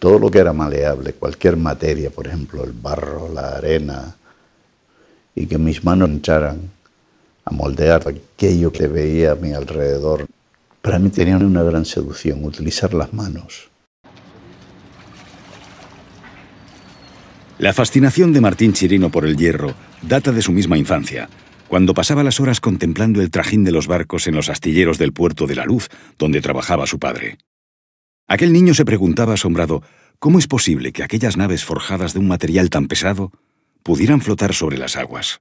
todo lo que era maleable, cualquier materia, por ejemplo, el barro, la arena, y que mis manos echaran a moldear aquello que veía a mi alrededor. Para mí tenía una gran seducción, utilizar las manos. La fascinación de Martín Chirino por el hierro data de su misma infancia, cuando pasaba las horas contemplando el trajín de los barcos en los astilleros del puerto de la Luz, donde trabajaba su padre. Aquel niño se preguntaba asombrado, ¿cómo es posible que aquellas naves forjadas de un material tan pesado pudieran flotar sobre las aguas?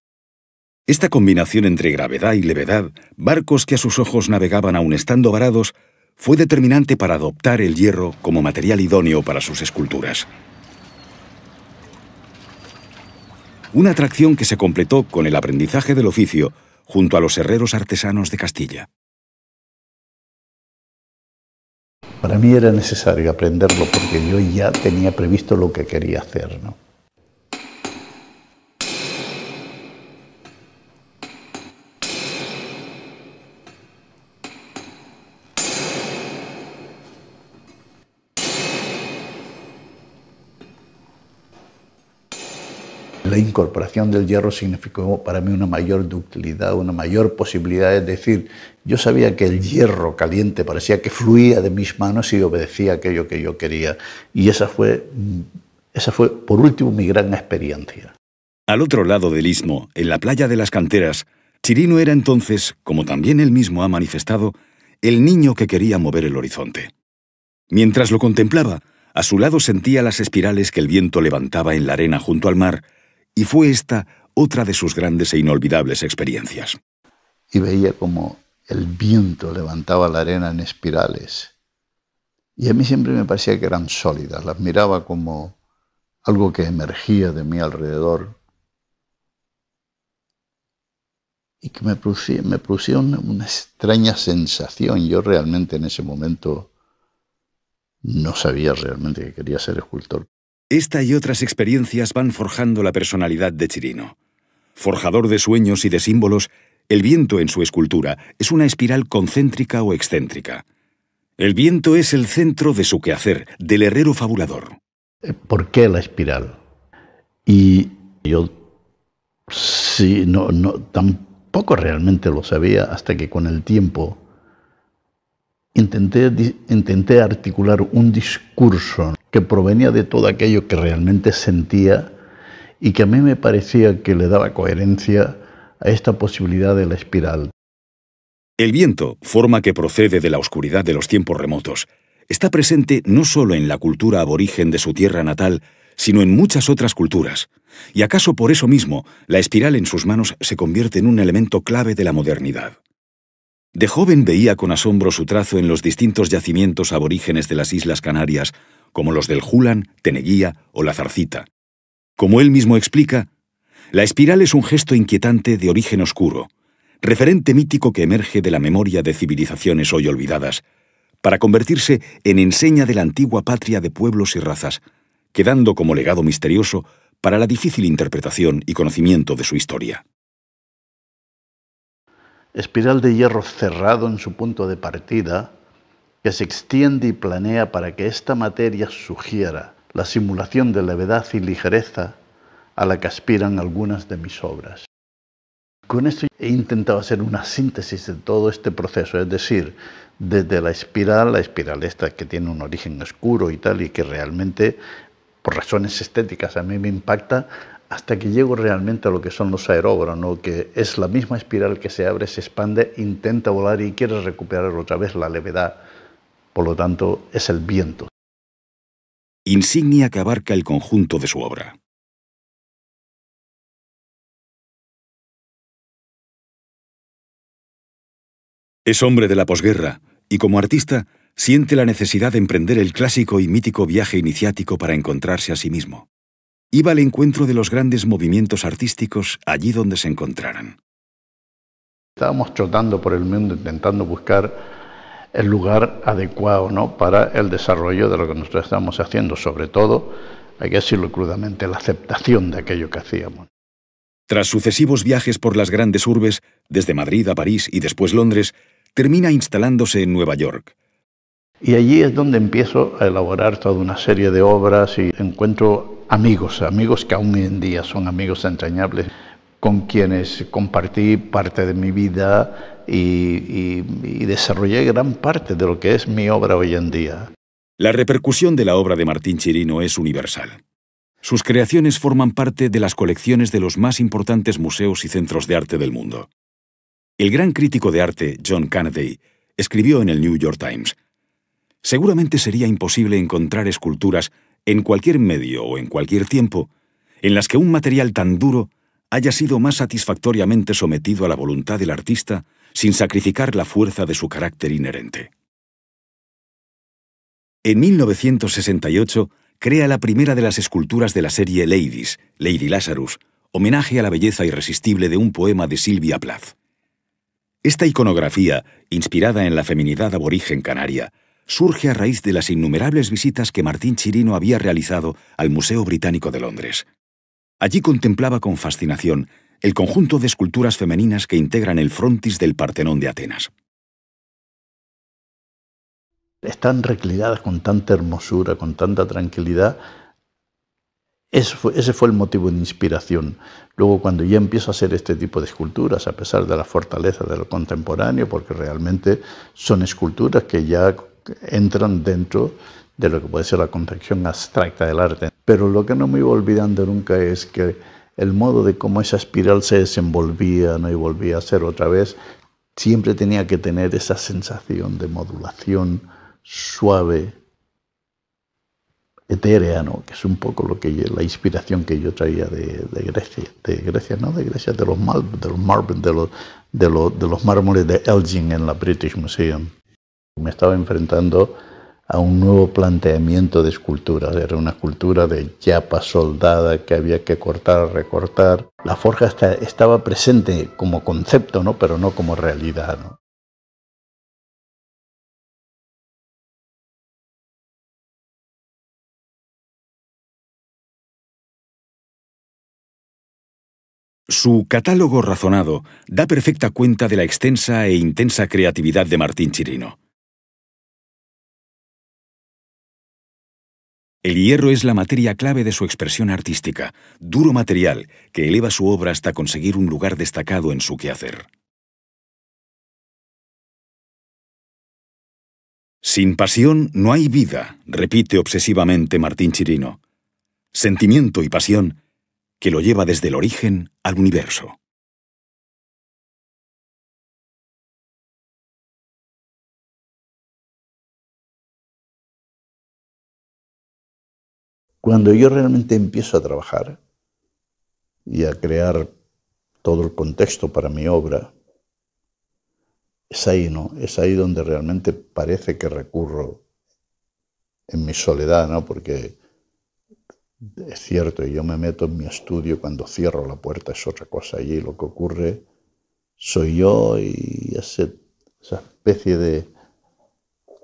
Esta combinación entre gravedad y levedad, barcos que a sus ojos navegaban aún estando varados, fue determinante para adoptar el hierro como material idóneo para sus esculturas. Una atracción que se completó con el aprendizaje del oficio junto a los herreros artesanos de Castilla. Para mí era necesario aprenderlo porque yo ya tenía previsto lo que quería hacer. ¿no? la incorporación del hierro significó para mí una mayor ductilidad, una mayor posibilidad. Es decir, yo sabía que el hierro caliente parecía que fluía de mis manos y obedecía aquello que yo quería. Y esa fue, mm, esa fue por último, mi gran experiencia. Al otro lado del istmo, en la playa de las canteras, Chirino era entonces, como también él mismo ha manifestado, el niño que quería mover el horizonte. Mientras lo contemplaba, a su lado sentía las espirales que el viento levantaba en la arena junto al mar y fue esta otra de sus grandes e inolvidables experiencias. Y veía como el viento levantaba la arena en espirales. Y a mí siempre me parecía que eran sólidas, las miraba como algo que emergía de mi alrededor y que me producía, una, extraña sensación. Yo realmente en ese momento no sabía realmente que quería ser escultor. Esta y otras experiencias van forjando la personalidad de Chirino. Forjador de sueños y de símbolos, el viento en su escultura es una espiral concéntrica o excéntrica. El viento es el centro de su quehacer, del herrero fabulador. Eh, ¿Por qué la espiral? Y yo sí, no, tampoco realmente lo sabía hasta que con el tiempo intenté, articular un discurso que provenía de todo aquello que realmente sentía y que a mí me parecía que le daba coherencia a esta posibilidad de la espiral. El viento, forma que procede de la oscuridad de los tiempos remotos, está presente no solo en la cultura aborigen de su tierra natal, sino en muchas otras culturas. Y acaso por eso mismo, la espiral en sus manos se convierte en un elemento clave de la modernidad. De joven veía con asombro su trazo en los distintos yacimientos aborígenes de las Islas Canarias, como los del Julan, Teneguía o la Zarcita. Como él mismo explica, la espiral es un gesto inquietante de origen oscuro, referente mítico que emerge de la memoria de civilizaciones hoy olvidadas, para convertirse en enseña de la antigua patria de pueblos y razas, quedando como legado misterioso para la difícil interpretación y conocimiento de su historia espiral de hierro cerrado en su punto de partida, que se extiende y planea para que esta materia sugiera la simulación de levedad y ligereza a la que aspiran algunas de mis obras. Con esto he intentado hacer una síntesis de todo este proceso, es decir, desde la espiral, la espiral esta que tiene un origen oscuro y tal, y que realmente por razones estéticas a mí me impacta, hasta que llego realmente a lo que son los aerógrafos, ¿no? que es la misma espiral que se abre, se expande, intenta volar y quiere recuperar otra vez la levedad. Por lo tanto, es el viento. Insignia que abarca el conjunto de su obra. Es hombre de la posguerra y como artista siente la necesidad de emprender el clásico y mítico viaje iniciático para encontrarse a sí mismo iba al encuentro de los grandes movimientos artísticos allí donde se encontraran. Estábamos trotando por el mundo intentando buscar el lugar adecuado ¿no? para el desarrollo de lo que nosotros estamos haciendo, sobre todo, hay que decirlo crudamente, la aceptación de aquello que hacíamos. Tras sucesivos viajes por las grandes urbes, desde Madrid a París y después Londres, termina instalándose en Nueva York. Y allí es donde empiezo a elaborar toda una serie de obras y encuentro amigos, amigos que aún hoy en día son amigos entrañables, con quienes compartí parte de mi vida y, desarrollé gran parte de lo que es mi obra hoy en día. La repercusión de la obra de Martín Chirino es universal. Sus creaciones forman parte de las colecciones de los más importantes museos y centros de arte del mundo. El gran crítico de arte John Kennedy, escribió en el New York Times, Seguramente sería imposible encontrar esculturas en cualquier medio o en cualquier tiempo, en las que un material tan duro haya sido más satisfactoriamente sometido a la voluntad del artista sin sacrificar la fuerza de su carácter inherente. En 1968 crea la primera de las esculturas de la serie Ladies, Lady Lazarus, homenaje a la belleza irresistible de un poema de Silvia Plath. Esta iconografía, inspirada en la feminidad aborigen canaria, surge a raíz de las innumerables visitas que Martín Chirino había realizado al Museo Británico de Londres. Allí contemplaba con fascinación el conjunto de esculturas femeninas que integran el frontis del Partenón de Atenas. Están reclinadas con tanta hermosura, con tanta tranquilidad. Ese fue, el motivo de inspiración. Luego, cuando ya empiezo a hacer este tipo de esculturas, a pesar de la fortaleza de lo contemporáneo, porque realmente son esculturas que ya entran dentro de lo que puede ser la concepción abstracta del arte. Pero lo que no me iba olvidando nunca es que el modo de cómo esa espiral se desenvolvía ¿no? y volvía a ser otra vez, siempre tenía que tener esa sensación de modulación suave, etérea, ¿no? que es un poco lo que la inspiración que yo traía de, Grecia, de Grecia, no de Grecia, de los, de los mármoles de Elgin en la British Museum. Me estaba enfrentando a un nuevo planteamiento de escultura. Era una escultura de chapa soldada que había que cortar, recortar. La forja estaba presente como concepto, ¿no? pero no como realidad. Su catálogo razonado da perfecta cuenta de la extensa e intensa creatividad de Martín Chirino. El hierro es la materia clave de su expresión artística, duro material que eleva su obra hasta conseguir un lugar destacado en su quehacer. Sin pasión no hay vida, repite obsesivamente Martín Chirino. Sentimiento y pasión que lo lleva desde el origen al universo. Cuando yo realmente empiezo a trabajar y a crear todo el contexto para mi obra, es ahí, ¿no? Es ahí donde realmente parece que recurro en mi soledad, ¿no? Porque es cierto, yo me meto en mi estudio cuando cierro la puerta, es otra cosa allí, lo que ocurre soy yo y esa especie de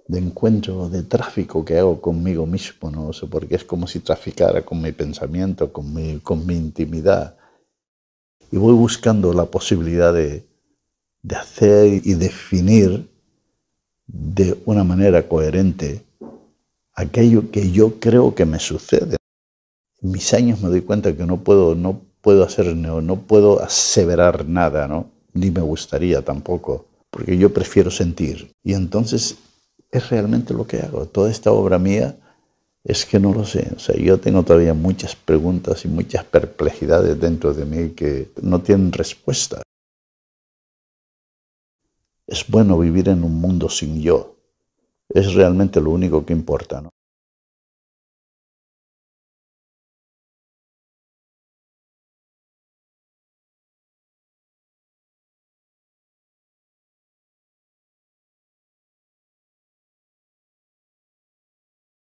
de encuentro, de tráfico que hago conmigo mismo, ¿no? sé porque es como si traficara con mi pensamiento, con mi, con mi intimidad. Y voy buscando la posibilidad de, hacer y definir de una manera coherente aquello que yo creo que me sucede. En mis años me doy cuenta que no puedo, no puedo hacer, no, no puedo aseverar nada, ¿no? Ni me gustaría tampoco, porque yo prefiero sentir. Y entonces es realmente lo que hago. Toda esta obra mía es que no lo sé. sea, yo tengo todavía muchas preguntas y muchas perplejidades dentro de mí que no tienen respuesta. Es bueno vivir en un mundo sin yo. Es realmente lo único que importa. ¿no?